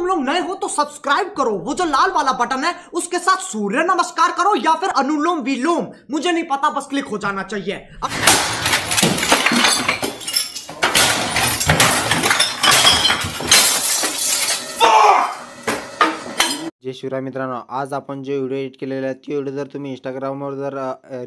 तुम लोग नए हो तो सब्सक्राइब करो वो जो लाल वाला बटन है उसके साथ सूर्य नमस्कार करो या फिर अनुलोम विलोम मुझे नहीं पता बस क्लिक हो जाना चाहिए जय शिवराय मित्रांनो आज आपण जे व्हिडिओ एडिट केलेला आहे तो व्हिडिओ जर तुम्ही इंस्टाग्रामवर जर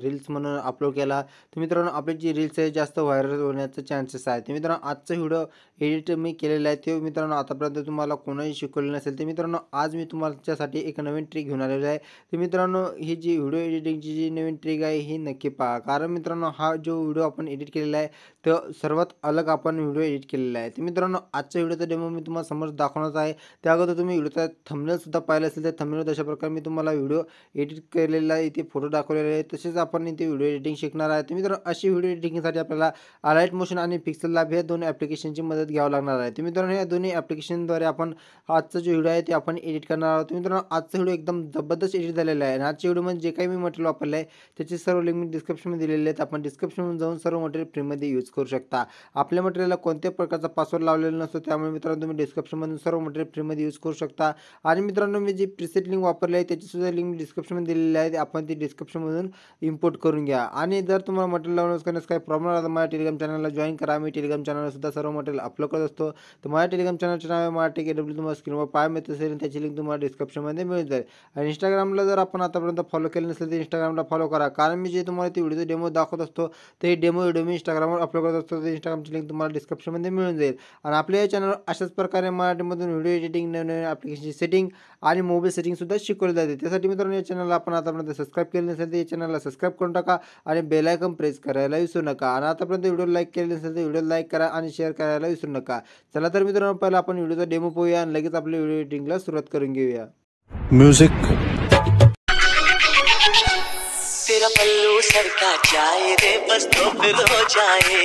रील्स म्हणून अपलोड केला तर मित्रांनो आपली जी रील्स आहे जास्त व्हायरल होण्याचे चान्सेस आहेत मित्रांनो आजचा व्हिडिओ एडिट मी केलेला आहे ते मित्रांनो आतापर्यंत तुम्हाला कोणाही शिकवलं नसेल ते मित्रांनो आज मी तुमच्यासाठी एक नवीन ट्रिक घेऊन आलेलो आहे तर मित्रांनो ही जी व्हिडिओ एडिटिंगची जी नवीन ट्रिक आहे ही नक्की पहा कारण मित्रांनो हा जो व्हिडिओ आपण एडिट केलेला आहे तो सर्वात अलग आपण व्हिडिओ एडिट केलेला आहे तर मित्रांनो आजच्या व्हिडिओचा डेमो मी तुम्हाला समोर दाखवणार आहे त्या अगोदर तुम्ही व्हिडिओचा थंबनेलसुद्धा पाहिलं असेल तर थंबनेल अशा प्रकारे मी तुम्हाला व्हिडिओ एडिट केलेला आहे इथे फोटो दाखवलेला आहे तसेच आपण इथे व्हिडिओ एडिटिंग शिकणार आहे तर मित्रांनो अशी व्हिडिओ एडिटिंगसाठी आपल्याला अलाइट मोशन आणि पिक्सल लाभ हे दोन ॲप्लिकेशनची मदत घ्यावं लागणार आहे तर मित्रांनो या दोन्ही ॲप्लिकेशनद्वारे आपण आजचा जो व्हिडिओ आहे ते आपण एडिट करणार आहोत मित्रांनो आजचा व्हिडिओ एकदम जबरदस्त एडिट झालेला आहे आणि आजच्या व्हिडिओमध्ये जे काही मी मटेरियल वापरलं आहे त्याची सर्व लिंक मी डिस्क्रिप्शनमध्ये दिलेले आहेत आपण डिस्क्रिप्शनमधून जाऊन सर्व मटेरियल फ्रीमध्ये यूज करू शकता आपल्या मटेरियलला कोणत्या प्रकारचा पासवर्ड लावलेला नसतो त्यामुळे मित्रांनो तुम्ही डिस्क्रिप्शनमधून सर्व मटेरियल फ्रीमध्ये यूज करू शकता आणि मित्रांनो मी जी प्रिसेट लिंक वापरली आहे त्याचीसुद्धा लिंक डिस्क्रिप्शनमध्ये दिलेली आहे आपण ती डिस्क्रिप्शनमधून इम्पोर्ट करून घ्या आणि जर तुम्हाला मटेरियल डाउनलोड करण्यास काही प्रॉब्लेम आला तर माझ्या टेलिग्राम चॅनलला जॉईन करा मी टेलिग्राम सुद्धा सर्व मटेरियल अपलोड करत असतो तर माझ्या टेलिग्राम चॅनलचे नाव आहे मराठी के डब्ल्यू तुम्हाला स्क्रीनवर पाय मिळत असेल त्याची लिंक तुम्हाला डिस्क्रिप्शनमध्ये मिळून जाईल आणि इंस्टाग्रामला जर आपण आतापर्यंत फॉलो केलं नसेल तर इंस्टाग्रामला फॉलो करा कारण मी जे तुम्हाला ते व्हिडिओ डेमो दाखवत असतो ते डेमो व्हिडिओ मी इंस्टाग्रामवर अपलोड करत असतो तर इंस्टाग्रामची लिंक तुम्हाला डिस्क्रिप्शनमध्ये मिळून जाईल आणि आपल्या या चॅनल अशाच प्रकारे मराठीमधून व्हिडिओ एडिटिंग नवीन ॲप्लिकेशनची सेटिंग आणि मोबाईल सेटिंगसुद्धा शिकवली जाते त्यासाठी मित्रांनो या चॅनलला आपण आतापर्यंत सबस्क्राईब केले नसेल तर या चॅनलला सबस्क्राईब करून टाका आणि बेलायकन प्रेस करायला विसरू नका आणि आतापर्यंत व्हिडिओ लाईक केले नसेल तर व्हिडिओ लाईक करा आणि शेअर करायला विसरू विसरू नका चला तर मित्रांनो पहिला आपण व्हिडिओचा डेमो पाहूया आणि लगेच आपल्या व्हिडिओ एडिटिंगला सुरुवात करून घेऊया म्युझिक सरका जाए रे बस तो फिर हो जाए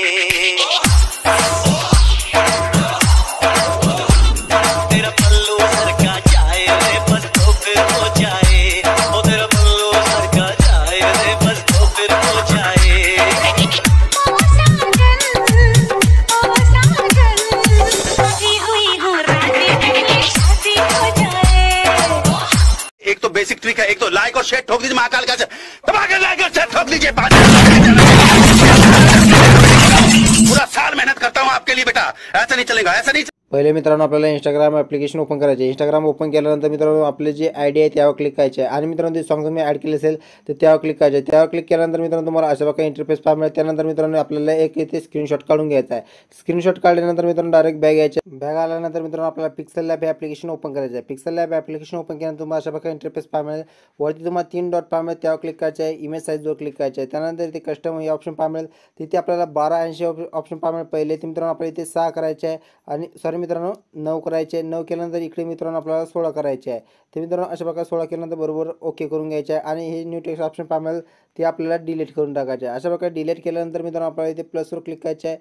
शेट ठोक दीजिए महाकाल का शेट ठोक लीजिए पूरा साल मेहनत करता हूँ आपके लिए बेटा ऐसा नहीं चलेगा ऐसा नहीं पहिले मित्रांनो आपल्याला इंस्टाग्राम ॲप्लिकेशन ओपन करायचे इंस्टाग्राम ओपन केल्यानंतर मित्रांनो आपले जे आय डी आहे त्यावर क्लिक करायचे आणि मित्रांनो ते सॉंग तुम्ही ॲड केले असेल तर त्यावर क्लिक करायचे त्यावर क्लिक केल्यानंतर मित्रांनो तुम्हाला अशा प्रकारे इंटरफेस पाहा मिळेल त्यानंतर मित्रांनो आपल्याला एक येथे स्क्रीनशॉट काढून घ्यायचा आहे स्क्रीनशॉट काढल्यानंतर मित्रांनो डायरेक्ट बॅग यायचे बॅग आल्यानंतर मित्रांनो आपल्याला पिक्सल लॅब हे ॲप्लिकेशन ओपन करायचं आहे पिक्सल लॅब ॲप्लिकेशन ओपन केल्यानंतर तुम्हाला अशा प्रकारे इंटरफेस पाहा मिळेल वरती तुम्हाला तीन डॉट पाहा मिळेल त्यावर क्लिक करायचं आहे इमेज साईजवर क्लिक करायचं आहे त्यानंतर इथे कस्टम हे ऑप्शन पाहा मिळेल तिथे आपल्याला बारा ऐंशी ऑप्शन पाहा मिळेल पहिले मित्रांनो आपल्याला इथे सहा करायचे आहे आणि सॉरी मित्रांनो नऊ करायचे आहे नऊ केल्यानंतर इकडे मित्रांनो आपल्याला सोळा करायचे आहे तर मित्रांनो अशा प्रकारे सोळा केल्यानंतर बरोबर ओके करून घ्यायचे आहे आणि हे न्यू टेक्स्ट ऑप्शन पामेल ते आपल्याला डिलीट करून टाकायचे आहे अशा प्रकारे डिलीट केल्यानंतर मित्रांनो आपल्याला इथे प्लसवर क्लिक करायचे आहे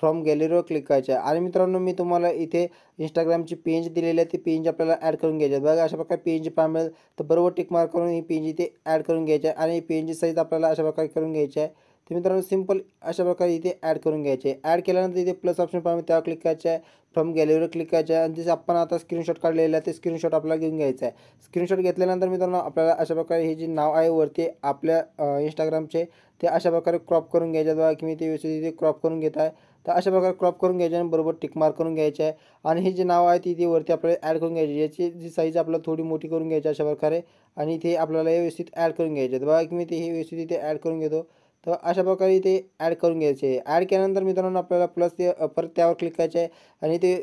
फ्रॉम गॅलरीवर क्लिक करायचं आहे आणि मित्रांनो मी तुम्हाला इथे इंस्टाग्रामची पेज दिलेली आहे ती पेज आपल्याला ॲड करून घ्यायची आहे बघा अशा प्रकारे पेज पामेल तर बरोबर टिक मार्क करून ही पेज इथे ॲड करून घ्यायची आहे आणि पेज साईज आपल्याला अशा प्रकारे करून घ्यायची आहे ते मित्रांनो सिंपल अशा प्रकारे इथे ॲड करून घ्यायचे आहे ॲड केल्यानंतर इथे प्लस ऑप्शन पाहिजे त्यावर क्लिक करायचं आहे फ्रॉम गॅलरीवर क्लिक करायचं आहे आणि जसं आपण आता स्क्रीनशॉट काढलेला आहे ते स्क्रीनशॉट आपल्याला घेऊन घ्यायचं आहे स्क्रीनशॉट घेतल्यानंतर मित्रांनो आपल्याला अशा प्रकारे हे जे नाव आहे वरती आपल्या इंस्टाग्रामचे ते अशा प्रकारे क्रॉप करून घ्यायचे द्वारा की मी ते व्यवस्थित इथे क्रॉप करून घेत आहे तर अशा प्रकारे क्रॉप करून घ्यायचे आणि बरोबर टिकमार्क करून घ्यायचे आहे आणि हे जे नाव आहे ती इथे वरती आपल्याला ॲड करून घ्यायची याची जी साईज आपल्याला थोडी मोठी करून घ्यायची अशा प्रकारे आणि इथे आपल्याला हे व्यवस्थित ॲड करून घ्यायचे बघा की मी ते हे व्यवस्थित इथे ॲड करून घेतो तर अशा प्रकारे ते ॲड करून घ्यायचे आहे ॲड केल्यानंतर मित्रांनो आपल्याला प्लस ते परत त्यावर क्लिक करायचे आहे आणि ते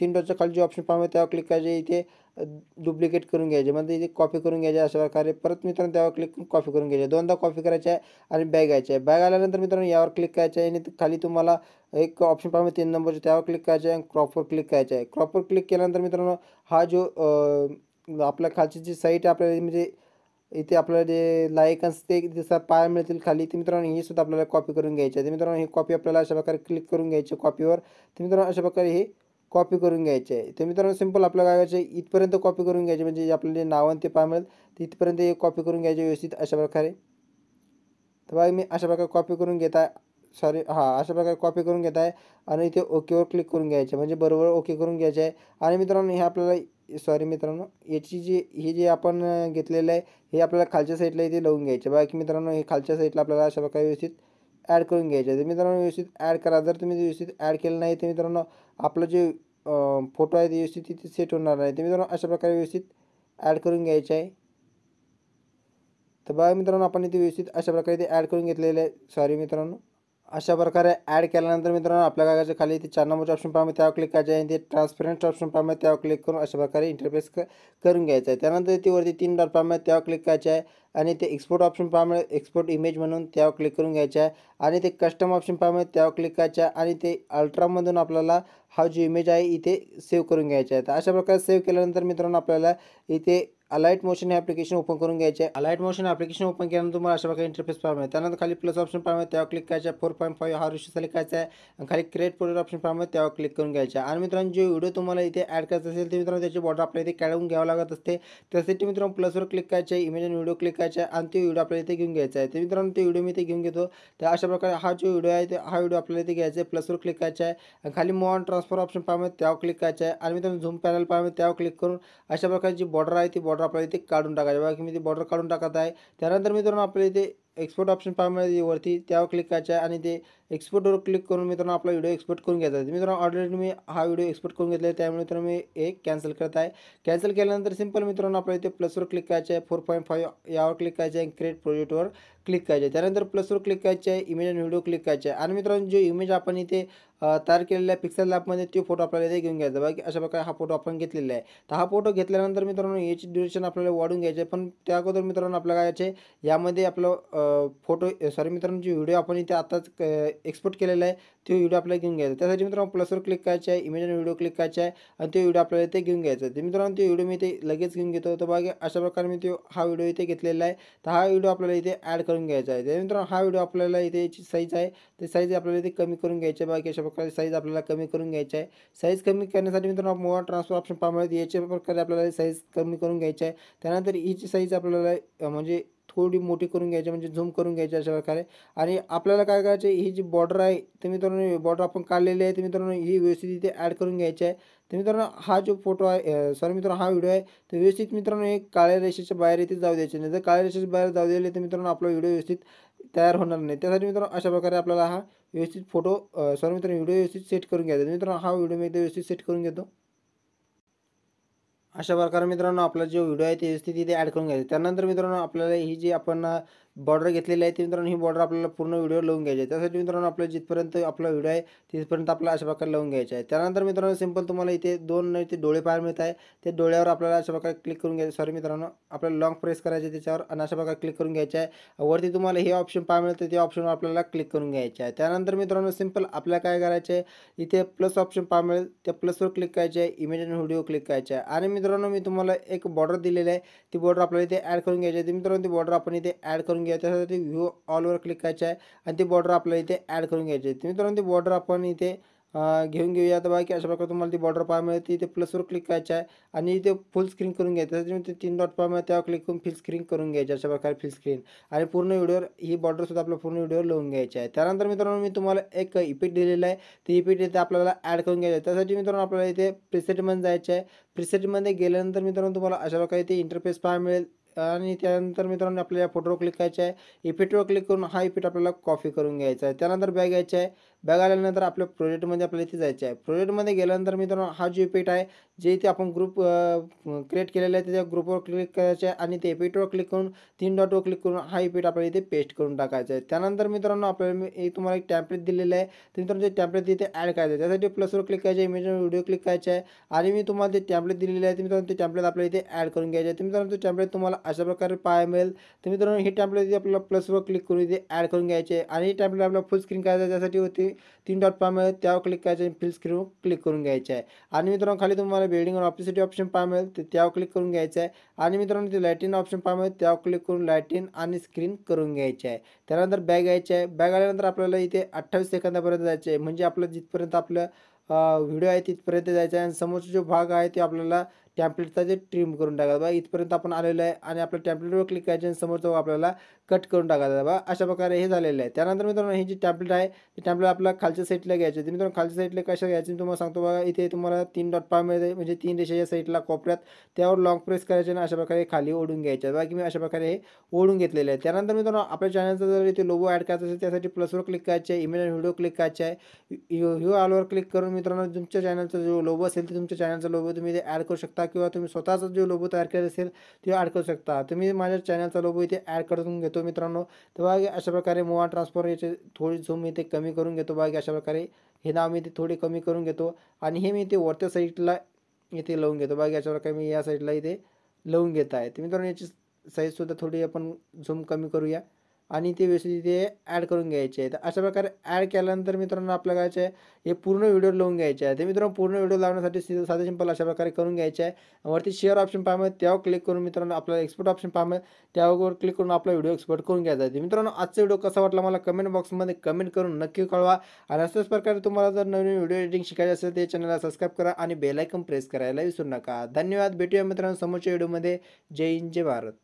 तीन डॉटच्या खाली जे ऑप्शन पाहिजे त्यावर क्लिक करायचे इथे डुप्लिकेट करून घ्यायचे म्हणजे इथे कॉपी करून घ्यायचे अशा प्रकारे परत मित्रांनो त्यावर क्लिक करून कॉपी करून घ्यायचे दोनदा कॉपी करायचे आहे आणि बॅग यायचे आहे बॅग आल्यानंतर मित्रांनो यावर क्लिक करायचे आहे आणि खाली तुम्हाला एक ऑप्शन पाहिजे तीन नंबरचे त्यावर क्लिक करायचे आहे आणि क्रॉपवर क्लिक करायचे आहे क्रॉपवर क्लिक केल्यानंतर मित्रांनो हा जो आपल्या खालची जी साईट आपल्याला म्हणजे इथे आपल्याला जे लाईक असते जसं पाय मिळतील खाली ते मित्रांनो हे सुद्धा आपल्याला कॉपी करून घ्यायचे आहे ते मित्रांनो हे कॉपी आपल्याला अशा प्रकारे क्लिक करून घ्यायचे कॉपीवर ते मित्रांनो अशा प्रकारे हे कॉपी करून घ्यायचे आहे ते मित्रांनो सिम्पल आपल्याला काय करायचे इथपर्यंत कॉपी करून घ्यायचे म्हणजे आपल्याला जे नाव ते पाय मिळेल ते इथपर्यंत हे कॉपी करून घ्यायचे व्यवस्थित अशा प्रकारे तर बघा मी अशा प्रकारे कॉपी करून घेत आहे सॉरी हां अशा प्रकारे कॉपी करून घेत आहे आणि इथे ओकेवर क्लिक करून घ्यायचे म्हणजे बरोबर ओके करून घ्यायचे आहे आणि मित्रांनो हे आपल्याला सॉरी मित्रांनो याची जी हे जे आपण घेतलेलं आहे हे आपल्याला खालच्या साईडला इथे लावून घ्यायचे बाकी मित्रांनो हे खालच्या साईडला आपल्याला अशा प्रकारे व्यवस्थित ॲड करून घ्यायचे तर मित्रांनो व्यवस्थित ॲड करा जर तुम्ही व्यवस्थित ॲड केलं नाही तर मित्रांनो आपलं जे फोटो आहे ते व्यवस्थित तिथे सेट होणार नाही तर मित्रांनो अशा प्रकारे व्यवस्थित ॲड करून घ्यायचे आहे तर बघा मित्रांनो आपण इथे व्यवस्थित अशा प्रकारे ते ॲड करून घेतलेलं आहे सॉरी मित्रांनो अशा प्रकारे ॲड केल्यानंतर मित्रांनो आपल्या कागाच्या खाली इथे चार नंबरचे ऑप्शन पाहावे त्यावर क्लिक करायचे आहे ते ट्रान्सपेरंट ऑप्शन पाहावे त्यावर क्लिक करून अशा प्रकारे इंटरफेस करून घ्यायचा आहे त्यानंतर वरती तीन डॉट पाहावे त्यावर क्लिक करायचे आहे आणि ते एक्सपोर्ट ऑप्शन पाहावे एक्सपोर्ट इमेज म्हणून त्यावर क्लिक करून घ्यायचं आहे आणि ते कस्टम ऑप्शन पाहावे त्यावर क्लिक करायचं आहे आणि ते अल्ट्रामधून आपल्याला हा जो इमेज आहे इथे सेव्ह करून घ्यायचा आहे तर अशा प्रकारे सेव्ह केल्यानंतर मित्रांनो आपल्याला इथे अलाईट मोशन हे ॲप्लिकेशन ओपन करून घ्यायचे आहे अलाईट मोशन ॲप्लिकेशन ओपन केल्यानंतर तुम्हाला अशा प्रकारे इंटरफेस पाहिजे त्यानंतर खाली प्लस ऑप्शन पाहिजे त्यावर क्लिक करायचा आहे फोर पॉईंट फाईव्ह हा रिश्यू सिलेक्ट करायचा आहे आणि खाली क्रिएट प्रोडक्ट ऑप्शन पाहिजे त्यावर क्लिक करून घ्यायचं आणि मित्रांनो जो व्हिडिओ तुम्हाला इथे ॲड करायचा असेल तर मित्रांनो त्याची बॉर्डर आपल्याला इथे काढून घ्यावं लागत असते त्यासाठी मित्रांनो प्लसवर क्लिक करायचे आहे इमेज आणि व्हिडिओ क्लिक करायचा आहे आणि तो व्हिडिओ आपल्याला इथे घेऊन घ्यायचा आहे ते मित्रांनो तो व्हिडिओ मी इथे घेऊन घेतो तर अशा प्रकारे हा जो व्हिडिओ आहे हा व्हिडिओ आपल्याला इथे घ्यायचा आहे प्लसवर क्लिक करायचा आहे खाली मोन ट्रान्सफर ऑप्शन पाहिजे त्यावर क्लिक करायचं आहे आणि मित्रांनो झूम पॅनल पाहिजे त्यावर क्लिक करून अशा प्रकारची बॉर्डर आहे ती बॉर्डर बॉर्डर आपल्याला इथे काढून टाकायचे बघा की मी ते बॉर्डर काढून टाकत आहे त्यानंतर मित्रांनो आपल्या इथे एक्सपोर्ट ऑप्शन पाहण्यामध्ये वरती त्यावर क्लिक करायचं आहे आणि ते एक्सपोर्टवर क्लिक करून मित्रांनो आपला व्हिडिओ एक्सपोर्ट करून घ्यायचा मित्रांनो ऑलरेडी मी हा व्हिडिओ एक्सपोर्ट करून घेतला आहे त्यामुळे मित्रांनो मी एक कॅन्सल करत आहे कॅन्सल केल्यानंतर सिंपल मित्रांनो आपल्याला इथे प्लसवर क्लिक करायचं आहे फोर पॉईंट फाईव्ह यावर क्लिक करायचं आहे क्रिएट प्रोजेक्टवर क्लिक करायचे त्यानंतर प्लसवर क्लिक करायचे आहे इमेज आणि व्हिडिओ क्लिक करायचे आहे आणि मित्रांनो जो इमेज आपण इथे तयार केलेल्या पिक्सल लॅपमध्ये तो फोटो आपल्याला इथे घेऊन घ्यायचा बाकी अशा प्रकारे हा फोटो आपण घेतलेला आहे तर हा फोटो घेतल्यानंतर मित्रांनो याची ड्युरेशन आपल्याला वाढून घ्यायचे पण त्या अगोदर मित्रांनो आपल्याला काय यामध्ये आपलं फोटो सॉरी मित्रांनो जो व्हिडिओ आपण इथे आताच एक्सपोर्ट केलेला आहे तो व्हिडिओ आपल्याला घेऊन घ्यायचा त्यासाठी मित्रांनो प्लसवर क्लिक करायचं आहे इमेज आणि व्हिडिओ क्लिक करायचा आहे आणि तो व्हिडिओ आपल्याला इथे घेऊन घ्यायचा आहे मित्रांनो तो व्हिडिओ मी ते लगेच घेऊन घेतो तर बघा अशा प्रकारे मी तो हा व्हिडिओ इथे घेतलेला आहे तर हा व्हिडिओ आपल्याला इथे ॲड करून घ्यायचा आहे तर मित्रांनो हा व्हिडिओ आपल्याला इथे साईज आहे ते साईज आपल्याला इथे कमी करून घ्यायची आहे बाकी अशा प्रकारे साईज आपल्याला कमी करून घ्यायची आहे साईज कमी करण्यासाठी मित्रांनो मोबाईल ट्रान्सफर ऑप्शन पाहण्यात याच्या प्रकारे आपल्याला साईज कमी करून घ्यायची आहे त्यानंतर हीची साईज आपल्याला म्हणजे थोडी मोठी करून घ्यायची म्हणजे झूम करून घ्यायची अशा प्रकारे आणि आपल्याला काय करायचं ही जी बॉर्डर आहे ते मित्रांनो बॉर्डर आपण काढलेली आहे ते मित्रांनो ही व्यवस्थित इथे ॲड करून घ्यायची आहे तर मित्रांनो हा जो फोटो आहे सॉरी मित्रांनो हा व्हिडिओ आहे तर व्यवस्थित मित्रांनो एक काळ्या रेषेच्या बाहेर इथे जाऊ द्यायचे नाही जर काळ्या रेषेच्या बाहेर जाऊ दिले तर मित्रांनो आपला व्हिडिओ व्यवस्थित तयार होणार नाही त्यासाठी मित्रांनो अशा प्रकारे आपल्याला हा व्यवस्थित फोटो सॉरी मित्रांनो व्हिडिओ व्यवस्थित सेट करून घ्यायचा मित्रांनो हा व्हिडिओ मी एकदा व्यवस्थित सेट करून घेतो अशा प्रकारे मित्रांनो आपला जो व्हिडिओ आहे ते व्यवस्थित इथे ॲड करून घ्यायचं त्यानंतर मित्रांनो आपल्याला ही जी आपण बॉर्डर घेतलेली आहे ती मित्रांनो ही बॉर्डर आपल्याला पूर्ण व्हिडिओ लावून घ्यायची आहे त्यासाठी मित्रांनो आपल्याला जिथपर्यंत आपला व्हिडिओ आहे तिथपर्यंत आपल्याला अशा प्रकारे लावून घ्यायचा आहे त्यानंतर मित्रांनो सिंपल तुम्हाला इथे दोन इथे डोळे पाहायला मिळत आहे ते डोळ्यावर आपल्याला अशा प्रकारे क्लिक करून घ्यायचं सॉरी मित्रांनो आपल्याला लॉन्ग प्रेस करायचे त्याच्यावर आणि अशा प्रकारे क्लिक करून घ्यायचं आहे वरती तुम्हाला हे ऑप्शन पाहायला मिळतं ते ऑप्शनवर आपल्याला क्लिक करून घ्यायचं आहे त्यानंतर मित्रांनो सिंपल आपल्याला काय करायचं आहे इथे प्लस ऑप्शन पाहा मिळेल त्या प्लसवर क्लिक करायचे आहे इमेज आणि व्हिडिओ क्लिक करायचं आहे आणि मित्रांनो मी तुम्हाला एक बॉर्डर दिलेला आहे ती बॉर्डर आपल्याला इथे ॲड करून घ्यायची आहे मित्रांनो ती बॉर्डर आपण इथे ॲड करून करून घ्या त्यासाठी व्ह्यू ऑलवर क्लिक करायचं आहे आणि ती बॉर्डर आपल्याला इथे ॲड करून घ्यायची आहे मित्रांनो ती बॉर्डर आपण इथे घेऊन घेऊया तर बाकी की अशा प्रकारे तुम्हाला ती बॉर्डर पाहायला मिळते इथे प्लसवर क्लिक करायचं आहे आणि इथे फुल स्क्रीन करून घ्यायचं ते तीन डॉट पाहा मिळते त्यावर क्लिक करून फिल स्क्रीन करून घ्यायची अशा प्रकारे फिल स्क्रीन आणि पूर्ण व्हिडिओवर ही बॉर्डरसुद्धा आपल्या पूर्ण व्हिडिओवर लावून घ्यायची आहे त्यानंतर मित्रांनो मी तुम्हाला एक इपिट दिलेला आहे ते इपीट इथे आपल्याला ॲड करून घ्यायचं आहे त्यासाठी मित्रांनो आपल्याला इथे प्रिसेटमध्ये जायचं आहे प्रिसेटमध्ये गेल्यानंतर मित्रांनो तुम्हाला अशा प्रकारे इथे इंटरफेस पाहायला मिळेल आणि त्यानंतर मित्रांनो आपल्याला फोटोवर क्लिक करायचं आहे इफेक्टवर क्लिक करून हा इफेक्ट आपल्याला कॉपी करून घ्यायचा आहे त्यानंतर बॅग घ्यायचं आहे बॅग आल्यानंतर आपल्या प्रोजेक्टमध्ये आपल्याला इथे जायचं आहे प्रोजेक्टमध्ये गेल्यानंतर मित्रांनो हा जो इपेट आहे जे इथे आपण ग्रुप क्रिएट केलेला आहे त्याच्या ग्रुपवर क्लिक करायचं आहे आणि ते पीटवर क्लिक करून तीन डॉटवर क्लिक करून हा इपेट आपल्याला इथे पेस्ट करून टाकायचा आहे त्यानंतर मित्रांनो आपल्याला एक तुम्हाला एक टॅम्पलेट दिलेलं आहे तर मित्रांनो जे टॅम्पलेट इथे ॲड करायचं आहे त्यासाठी प्लसवर क्लिक करायचं आहे इमेजवर व्हिडिओ क्लिक करायचा आहे आणि मी तुम्हाला ते टॅम्पलेट दिलेले आहे ते मित्रांनो ते टॅम्पलेट आपल्याला इथे ॲड करून घ्यायचं आहे तर मित्रांनो तो टॅम्पलेट तुम्हाला अशा प्रकारे पाहायला मिळेल तर मित्रांनो हे टॅम्पलेट इथे आपल्याला प्लसवर क्लिक करून इथे ॲड करून घ्यायचे आणि हे टॅम्पलेट आपल्याला फुल स्क्रीन करायचं त्यासाठी होती तीन डॉट पाहा त्यावर क्लिक करायचं फिल क्लिक करून घ्यायचं आहे आणि मित्रांनो खाली तुम्हाला बिल्डिंग आणि ऑफिसिटी ऑप्शन पाहा मिळेल ते त्यावर क्लिक करून घ्यायचं आहे आणि मित्रांनो ते लॅटिन ऑप्शन पाहा त्यावर क्लिक करून लायटिन आणि स्क्रीन करून घ्यायचे आहे त्यानंतर बॅग घ्यायची आहे बॅग आल्यानंतर आपल्याला इथे अठ्ठावीस सेकंदापर्यंत जायचं आहे म्हणजे आपलं जिथपर्यंत आपलं व्हिडिओ आहे तिथपर्यंत जायचा आहे आणि समोरचा जो भाग आहे ते आपल्याला टॅम्पलेटचा जे ट्रिम करून टाकायचा बा इथपर्यंत आपण आलेलो आहे आणि आपल्या टॅम्पलेटवर क्लिक करायचे आणि समोरचा आपल्याला कट करून टाकायचा बा अशा प्रकारे हे झालेलं आहे त्यानंतर मित्रांनो हे जे टॅम्पलेट आहे ते टॅम्पलेट आपल्याला खालच्या साईडला घ्यायचे ते मित्रांनो खालच्या साईडला कशा घ्यायचे मी तुम्हाला सांगतो बघा इथे तुम्हाला तीन डॉट मिळते म्हणजे तीन रेषाच्या साईडला कोपऱ्यात त्यावर लॉंग प्रेस करायचे आणि अशा प्रकारे खाली ओढून घ्यायचे बघा की मी अशा प्रकारे हे ओढून घेतलेले आहे त्यानंतर मित्रांनो आपल्या चॅनलचा जर इथे लोगो ॲड करायचा असेल त्यासाठी प्लसवर क्लिक करायचे आहे इमेज आणि व्हिडिओ क्लिक करायचे आहे ह्यू आलवर क्लिक करून मित्रांनो तुमच्या चॅनलचा जो लोबो असेल तर तुमच्या चॅनलचा लोबो तुम्ही इथे ॲड करू शकता किंवा तुम्ही स्वतःचा जो लोबो तयार केला असेल तो ॲड करू शकता तुम्ही माझ्या चॅनलचा लोबो इथे ॲड करून घेतो मित्रांनो बागे अशा प्रकारे मोवा ट्रान्सफॉर याचे थोडी झूम इथे कमी करून घेतो बागी अशा प्रकारे हे नाव मी इथे थोडे कमी करून घेतो आणि हे मी इथे वरच्या साईडला इथे लावून घेतो बाकी अशा प्रकारे मी या साईडला इथे लावून घेत आहे तर मित्रांनो याची साईजसुद्धा थोडी आपण झूम कमी करूया आणि ते व्यवस्थित तिथे ॲड करून घ्यायचे आहे तर अशा प्रकारे ॲड केल्यानंतर मित्रांनो आपल्याला करायचं आहे हे पूर्ण व्हिडिओ लावून घ्यायचे आहे ते मित्रांनो पूर्ण व्हिडिओ लावण्यासाठी साधे सिंपल अशा प्रकारे करून घ्यायचे आहे वरती शेअर ऑप्शन पाहिजे त्यावर क्लिक करून मित्रांनो आपल्याला एक्सपोर्ट ऑप्शन पाहिजे त्यावर क्लिक करून आपला व्हिडिओ एक्सपोर्ट करून घ्यायचा आहे मित्रांनो आजचा व्हिडिओ कसा वाटला मला कमेंट बॉक्समध्ये कमेंट करून नक्की कळवा आणि अशाच प्रकारे तुम्हाला जर नवीन व्हिडिओ एडिटिंग शिकायचं असेल ते चॅनलला सबस्क्राईब करा आणि बेलायकन प्रेस करायला विसरू नका धन्यवाद भेटूया मित्रांनो समोरच्या व्हिडिओमध्ये जय हिंद जय भारत